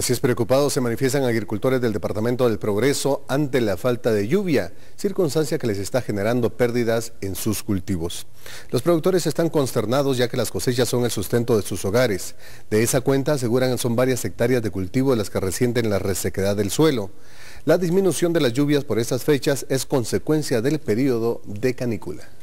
Así es, preocupados se manifiestan agricultores del Departamento del Progreso ante la falta de lluvia, circunstancia que les está generando pérdidas en sus cultivos. Los productores están consternados ya que las cosechas son el sustento de sus hogares. De esa cuenta aseguran son varias hectáreas de cultivo las que resienten la resequedad del suelo. La disminución de las lluvias por estas fechas es consecuencia del periodo de canícula.